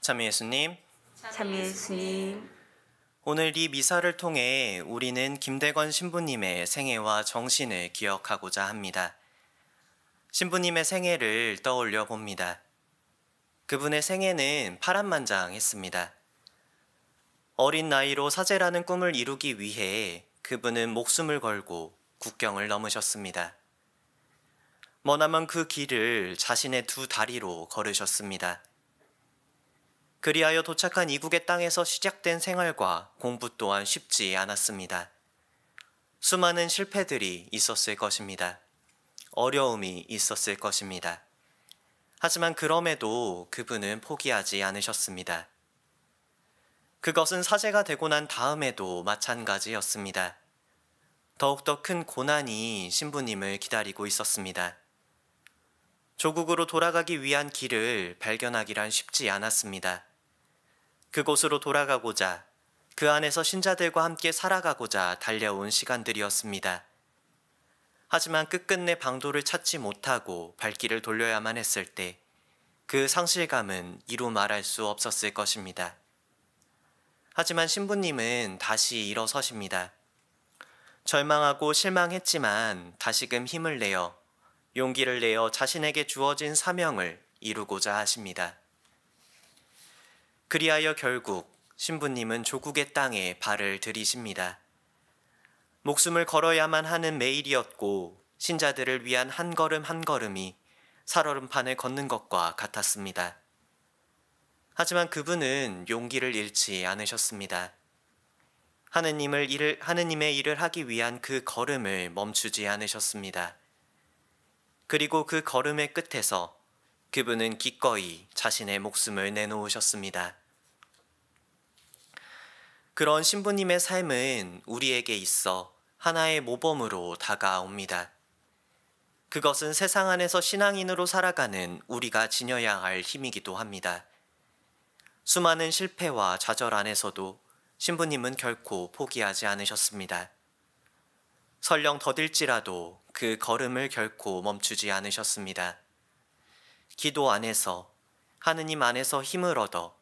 참 예수님. 참 예수님. 오늘 이 미사를 통해 우리는 김대건 신부님의 생애와 정신을 기억하고자 합니다. 신부님의 생애를 떠올려 봅니다. 그분의 생애는 파란만장했습니다. 어린 나이로 사제라는 꿈을 이루기 위해 그분은 목숨을 걸고 국경을 넘으셨습니다. 머나먼 그 길을 자신의 두 다리로 걸으셨습니다. 그리하여 도착한 이국의 땅에서 시작된 생활과 공부 또한 쉽지 않았습니다. 수많은 실패들이 있었을 것입니다. 어려움이 있었을 것입니다. 하지만 그럼에도 그분은 포기하지 않으셨습니다. 그것은 사제가 되고 난 다음에도 마찬가지였습니다. 더욱더 큰 고난이 신부님을 기다리고 있었습니다. 조국으로 돌아가기 위한 길을 발견하기란 쉽지 않았습니다. 그곳으로 돌아가고자 그 안에서 신자들과 함께 살아가고자 달려온 시간들이었습니다. 하지만 끝끝내 방도를 찾지 못하고 발길을 돌려야만 했을 때 그 상실감은 이루 말할 수 없었을 것입니다. 하지만 신부님은 다시 일어서십니다. 절망하고 실망했지만 다시금 힘을 내어 용기를 내어 자신에게 주어진 사명을 이루고자 하십니다. 그리하여 결국 신부님은 조국의 땅에 발을 들이십니다. 목숨을 걸어야만 하는 매일이었고 신자들을 위한 한 걸음 한 걸음이 살얼음판을 걷는 것과 같았습니다. 하지만 그분은 용기를 잃지 않으셨습니다. 하느님을 일을, 하느님의 일을 하기 위한 그 걸음을 멈추지 않으셨습니다. 그리고 그 걸음의 끝에서 그분은 기꺼이 자신의 목숨을 내놓으셨습니다. 그런 신부님의 삶은 우리에게 있어 하나의 모범으로 다가옵니다. 그것은 세상 안에서 신앙인으로 살아가는 우리가 지녀야 할 힘이기도 합니다. 수많은 실패와 좌절 안에서도 신부님은 결코 포기하지 않으셨습니다. 설령 더딜지라도 그 걸음을 결코 멈추지 않으셨습니다. 기도 안에서 하느님 안에서 힘을 얻어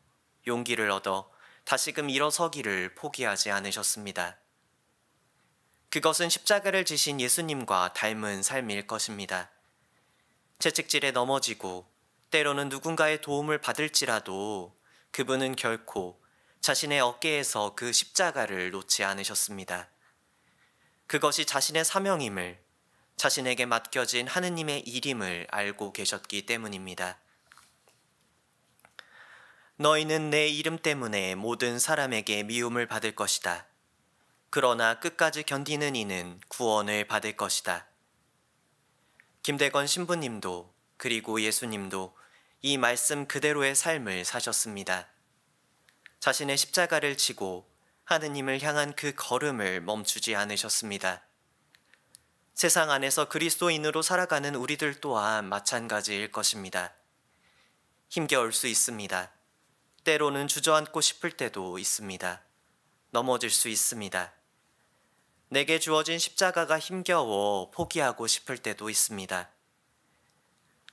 용기를 얻어 다시금 일어서기를 포기하지 않으셨습니다. 그것은 십자가를 지신 예수님과 닮은 삶일 것입니다. 채찍질에 넘어지고 때로는 누군가의 도움을 받을지라도 그분은 결코 자신의 어깨에서 그 십자가를 놓지 않으셨습니다. 그것이 자신의 사명임을 자신에게 맡겨진 하느님의 이름을 알고 계셨기 때문입니다. 너희는 내 이름 때문에 모든 사람에게 미움을 받을 것이다. 그러나 끝까지 견디는 이는 구원을 받을 것이다. 김대건 신부님도 그리고 예수님도 이 말씀 그대로의 삶을 사셨습니다. 자신의 십자가를 지고 하느님을 향한 그 걸음을 멈추지 않으셨습니다. 세상 안에서 그리스도인으로 살아가는 우리들 또한 마찬가지일 것입니다. 힘겨울 수 있습니다. 때로는 주저앉고 싶을 때도 있습니다. 넘어질 수 있습니다. 내게 주어진 십자가가 힘겨워 포기하고 싶을 때도 있습니다.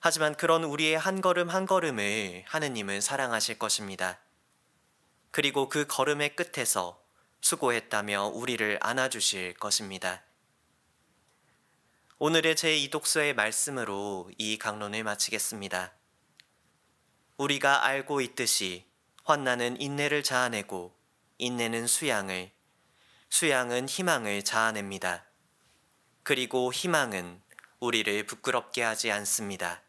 하지만 그런 우리의 한 걸음 한 걸음을 하느님은 사랑하실 것입니다. 그리고 그 걸음의 끝에서 수고했다며 우리를 안아주실 것입니다. 오늘의 제2독서의 말씀으로 이 강론을 마치겠습니다. 우리가 알고 있듯이 환난은 인내를 자아내고 인내는 수양을, 수양은 희망을 자아냅니다. 그리고 희망은 우리를 부끄럽게 하지 않습니다.